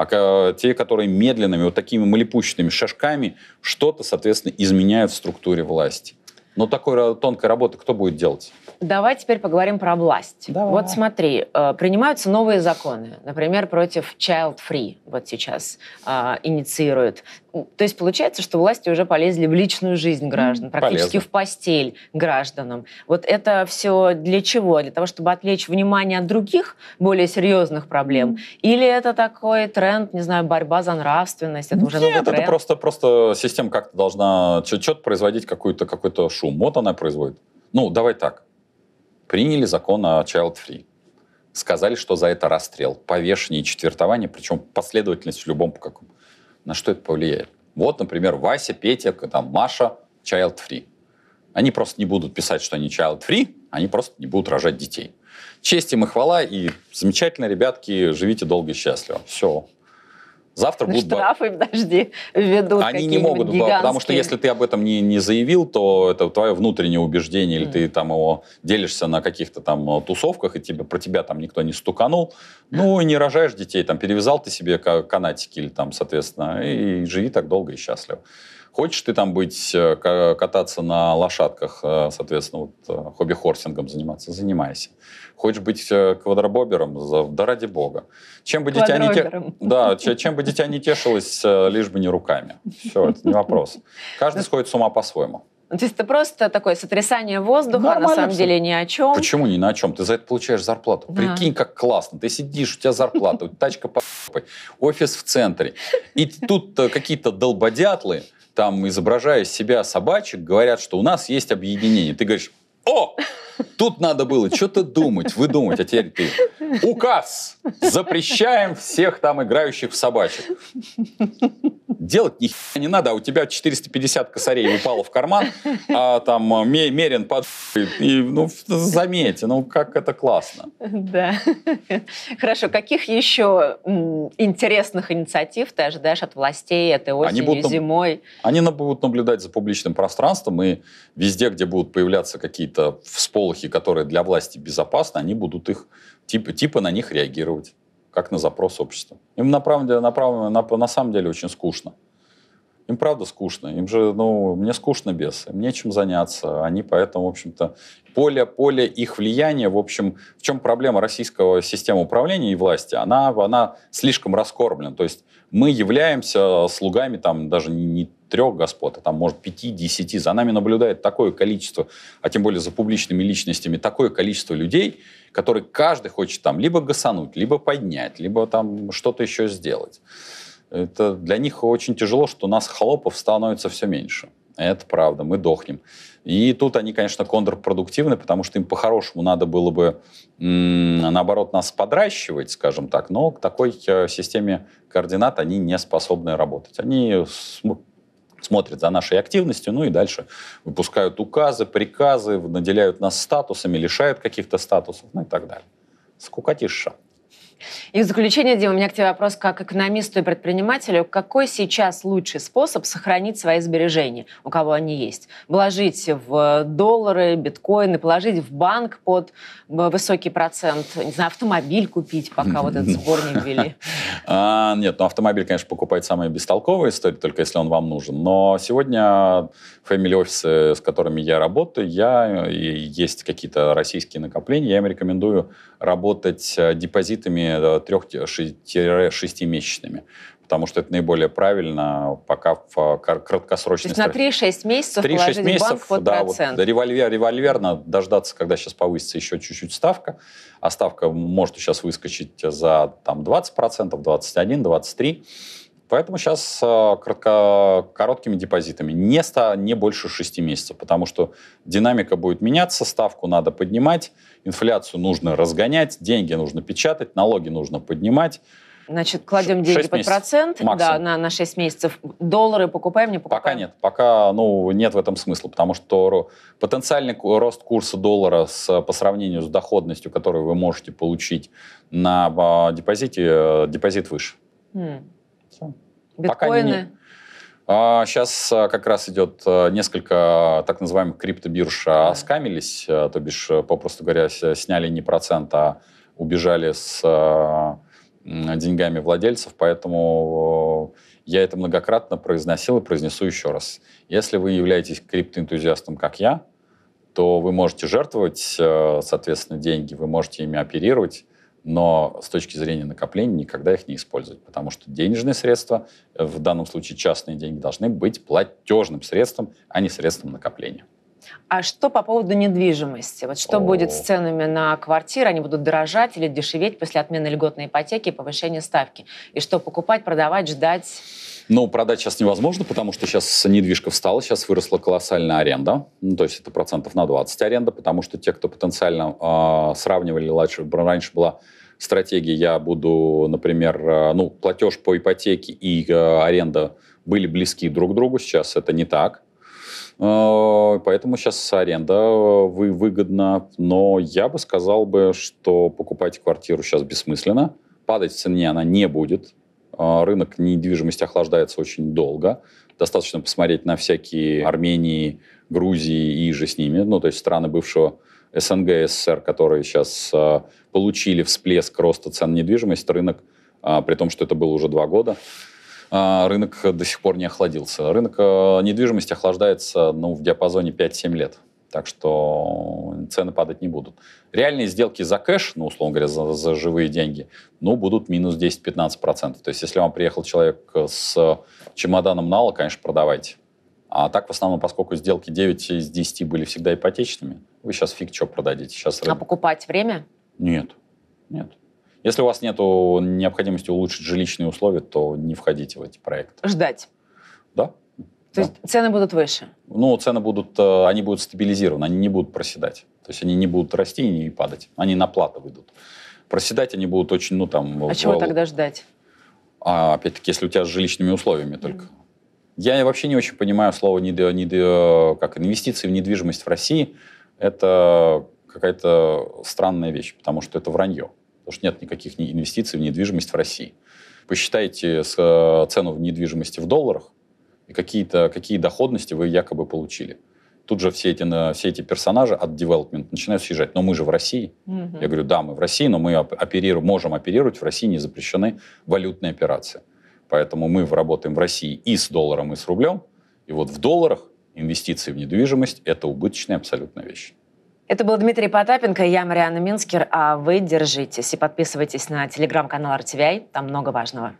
S2: А те, которые медленными, вот такими малепущенными шажками что-то, соответственно, изменяют в структуре власти. Но такой тонкой работы кто будет делать?
S1: Давай теперь поговорим про власть. Давай. Вот смотри, э, принимаются новые законы, например, против Child Free вот сейчас а, инициируют. То есть получается, что власти уже полезли в личную жизнь граждан, практически Полезно. в постель гражданам. Вот это все для чего? Для того, чтобы отвлечь внимание от других более серьезных проблем? Или это такой тренд, не знаю, борьба за нравственность? Это уже Нет, это тренд?
S2: просто, просто система как-то должна что-то производить какую-то какой-то шум шум. Вот она производит. Ну, давай так. Приняли закон о child free. Сказали, что за это расстрел, повешение и четвертование, причем последовательность в любом каком. На что это повлияет? Вот, например, Вася, Петя, там, Маша, child free. Они просто не будут писать, что они child free, они просто не будут рожать детей. Честь им и хвала, и замечательно, ребятки, живите долго и счастливо. Все, Завтра будут Штрафы,
S1: [LAUGHS] подожди, ведут Они не могут, гигантские. потому что если
S2: ты об этом не, не заявил, то это твое внутреннее убеждение, mm. или ты там его делишься на каких-то там э, тусовках, и тебе, про тебя там никто не стуканул. Ну, и не рожаешь детей, там, перевязал ты себе канатики или там, соответственно, и, и живи так долго и счастливо. Хочешь ты там быть, э, кататься на лошадках, э, соответственно, вот хобби-хорсингом заниматься, занимайся. Хочешь быть э, квадробобером? Да ради бога. Чем бы дитя не, те... да, чем бы дитя не тешилось, э, лишь бы не руками. Все, это не вопрос. Каждый сходит с ума по-своему.
S1: Ну, то есть это просто такое сотрясание воздуха, Нормально, на самом все. деле ни о чем. Почему
S2: ни на чем? Ты за это получаешь зарплату. Да. Прикинь, как классно. Ты сидишь, у тебя зарплата, тачка по офис в центре. И тут э, какие-то долбодятлы, там, изображая себя собачек, говорят, что у нас есть объединение. Ты говоришь, о! Тут надо было что-то думать, выдумать, а теперь ты. Указ! Запрещаем всех там играющих в собачек. Делать ни не надо, а у тебя 450 косарей упало в карман, а там а, мерен под... И, ну, заметьте, ну как это классно.
S1: Да. Хорошо, каких еще интересных инициатив ты ожидаешь от властей этой осенью, они будут, зимой?
S2: Они будут наблюдать за публичным пространством, и везде, где будут появляться какие-то какие-то всполохи, которые для власти безопасны, они будут их типа, типа на них реагировать, как на запрос общества. Им на, правде, на, прав, на, на самом деле очень скучно. Им правда скучно. Им же, ну, мне скучно без. Им нечем заняться. Они поэтому, в общем-то, поле, поле их влияния, в общем, в чем проблема российского системы управления и власти? Она, она слишком раскормлена. То есть мы являемся слугами там даже не трех господ, а там, может, пяти, десяти. За нами наблюдает такое количество, а тем более за публичными личностями, такое количество людей, которые каждый хочет там либо гасануть, либо поднять, либо там что-то еще сделать. Это для них очень тяжело, что у нас холопов становится все меньше. Это правда, мы дохнем. И тут они, конечно, контрпродуктивны, потому что им по-хорошему надо было бы, наоборот, нас подращивать, скажем так, но к такой э, системе координат они не способны работать. Они смотрят за нашей активностью, ну и дальше выпускают указы, приказы, наделяют нас статусами, лишают каких-то статусов, ну и так далее. Скукотища.
S1: И в заключение, Дима, у меня к тебе вопрос как экономисту и предпринимателю. Какой сейчас лучший способ сохранить свои сбережения, у кого они есть? Вложить в э, доллары, биткоины, положить в банк под э, высокий процент, не знаю, автомобиль купить, пока вот этот [LAUGHS] сбор не
S2: ввели? [LAUGHS] А, нет, ну автомобиль, конечно, покупать самая бестолковая история, только если он вам нужен. Но сегодня фэмили офисы, с которыми я работаю, я э, и есть какие-то российские накопления, я им рекомендую работать депозитами течение 3-6-месячными э, потому что это наиболее правильно пока в э, краткосрочной То есть
S1: на 3-6 месяцев 3 положить месяцев, банк под да, процент. Вот,
S2: револьвер, револьверно дождаться, когда сейчас повысится еще чуть-чуть ставка, а ставка может сейчас выскочить за там, 20%, 21, 23%. Поэтому сейчас а, кратко, короткими депозитами, не, 100, не больше 6 месяцев, потому что динамика будет меняться, ставку надо поднимать, инфляцию нужно разгонять, деньги нужно печатать, налоги нужно поднимать. Значит, кладем деньги под процент да,
S1: на, на 6 месяцев. Доллары покупаем, не покупаем? Пока нет.
S2: Пока ну, нет в этом смысла, потому что потенциальный рост курса доллара с, по сравнению с доходностью, которую вы можете получить на а, депозите, э, депозит выше. Mm
S1: все. Биткоины?
S2: Пока не... Сейчас а, а, как раз идет а, несколько так называемых криптобирж оскамились, то бишь, попросту говоря, сняли не процент, а убежали с деньгами владельцев, поэтому я это многократно произносил и произнесу еще раз. Если вы являетесь криптоэнтузиастом, как я, то вы можете жертвовать, соответственно, деньги, вы можете ими оперировать, но с точки зрения накопления никогда их не использовать, потому что денежные средства, э, в данном случае частные деньги, должны быть платежным средством, а не средством накопления.
S1: А что по поводу недвижимости? Вот что О. будет с ценами на квартиры? Они будут дорожать или дешеветь после отмены льготной ипотеки и повышения ставки? И что покупать, продавать, ждать?
S2: Но продать сейчас невозможно, потому что сейчас недвижка встала, сейчас выросла колоссальная аренда, ну, то есть это процентов на 20 аренда, потому что те, кто потенциально э, сравнивали, раньше, была стратегия, я буду, например, э, ну, платеж по ипотеке и э, аренда были близки друг к другу, сейчас это не так. Поэтому сейчас аренда вы выгодна, но я бы сказал бы, что покупать квартиру сейчас бессмысленно, падать в цене она не будет, а рынок недвижимости охлаждается очень долго. Достаточно посмотреть на всякие Армении, Грузии и же с ними, ну, то есть страны бывшего СНГ, СССР, которые сейчас э, получили всплеск роста цен на недвижимость, рынок, э, при том, что это было уже два года, э, рынок до сих пор не охладился. Рынок недвижимости охлаждается ну, в диапазоне 5-7 лет. Так что цены падать не будут. Реальные сделки за кэш, ну, условно говоря, за, за живые деньги, ну, будут минус 10-15%. То есть, если вам приехал человек с чемоданом нала, конечно, продавайте. А так, в основном, поскольку сделки 9 из 10 были всегда ипотечными, вы сейчас фиг что продадите. Сейчас а рынок... А
S1: покупать время?
S2: Нет, нет. Если у вас нет необходимости улучшить жилищные условия, то не входите в эти проекты. Ждать. Да.
S1: То да. есть цены будут выше?
S2: Ну, цены будут, э, они будут стабилизированы, они не будут проседать. То есть они не будут расти и не падать. Они на плату выйдут. Проседать они будут очень, ну, там... А в... чего тогда ждать? А, опять-таки, если у тебя с жилищными условиями только. Mm. Я вообще не очень понимаю слово недо, недо, э, как инвестиции в недвижимость в России. Это какая-то странная вещь, потому что это вранье. Потому что нет никаких инвестиций в недвижимость в России. Посчитайте э, цену в недвижимости в долларах, и какие-то, какие доходности вы якобы получили. Тут же все эти, все эти персонажи от development начинают съезжать. Но мы же в России. Mm-hmm. Я говорю, да, мы в России, но мы оперируем, можем оперировать. В России не запрещены валютные операции. Поэтому мы работаем в России и с долларом, и с рублем. И вот в долларах инвестиции в недвижимость – это убыточная абсолютно вещь.
S1: Это был Дмитрий Потапенко, я Мариана Минскер, а вы держитесь и подписывайтесь на телеграм-канал RTVI, там много важного.